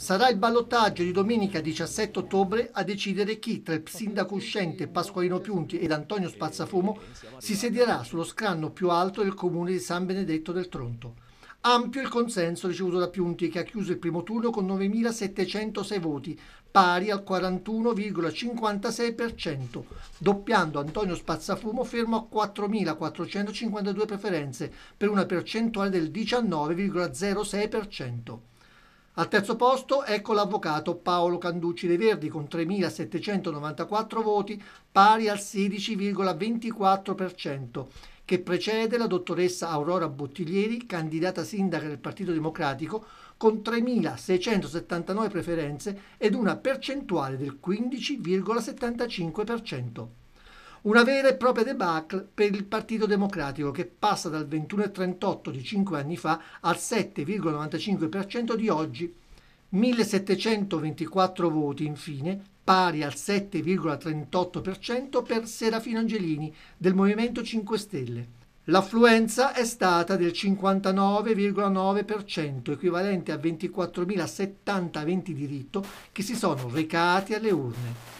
Sarà il ballottaggio di domenica 17 ottobre a decidere chi tra il sindaco uscente Pasqualino Piunti ed Antonio Spazzafumo si sedierà sullo scranno più alto del comune di San Benedetto del Tronto. Ampio il consenso ricevuto da Piunti che ha chiuso il primo turno con 9.706 voti, pari al 41,56%, doppiando Antonio Spazzafumo fermo a 4.452 preferenze per una percentuale del 19,06%. Al terzo posto ecco l'avvocato Paolo Canducci dei Verdi con 3.794 voti, pari al 16,24%, che precede la dottoressa Aurora Bottiglieri, candidata sindaca del Partito Democratico, con 3.679 preferenze ed una percentuale del 15,75%. Una vera e propria debacle per il Partito Democratico che passa dal 21,38 di 5 anni fa al 7,95% di oggi. 1724 voti, infine, pari al 7,38% per Serafino Angelini del Movimento 5 Stelle. L'affluenza è stata del 59,9%, equivalente a 24.070 aventi diritto che si sono recati alle urne.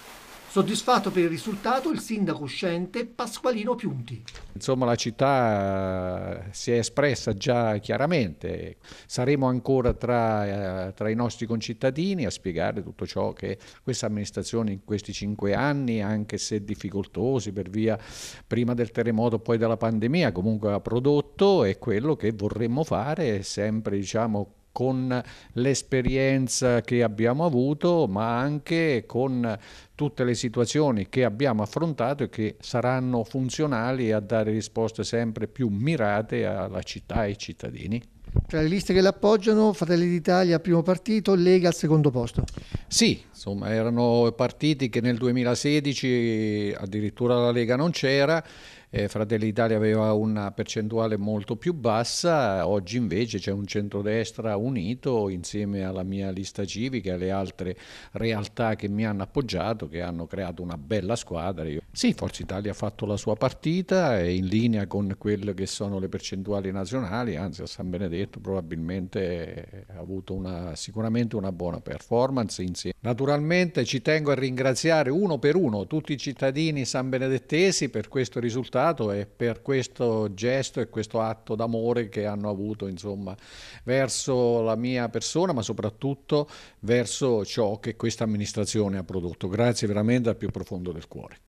Soddisfatto per il risultato il sindaco uscente Pasqualino Piunti. Insomma la città eh, si è espressa già chiaramente, saremo ancora tra, eh, tra, i nostri concittadini a spiegare tutto ciò che questa amministrazione in questi cinque anni, anche se difficoltosi per via prima del terremoto poi della pandemia, comunque ha prodotto e quello che vorremmo fare sempre diciamo con l'esperienza che abbiamo avuto, ma anche con tutte le situazioni che abbiamo affrontato e che saranno funzionali a dare risposte sempre più mirate alla città e ai cittadini. Tra le liste che l'appoggiano, Fratelli d'Italia primo partito, Lega al secondo posto. Sì, insomma erano partiti che nel 2016 addirittura la Lega non c'era, eh, Fratelli d'Italia aveva una percentuale molto più bassa, oggi invece c'è un centrodestra unito insieme alla mia lista civica e alle altre realtà che mi hanno appoggiato, che hanno creato una bella squadra. Io... Sì, Forza Italia ha fatto la sua partita, è in linea con quelle che sono le percentuali nazionali, anzi a San Benedetto probabilmente ha avuto una, sicuramente una buona performance insieme Naturalmente ci tengo a ringraziare uno per uno tutti i cittadini sanbenedettesi per questo risultato e per questo gesto e questo atto d'amore che hanno avuto insomma, verso la mia persona ma soprattutto verso ciò che questa amministrazione ha prodotto. Grazie veramente al più profondo del cuore.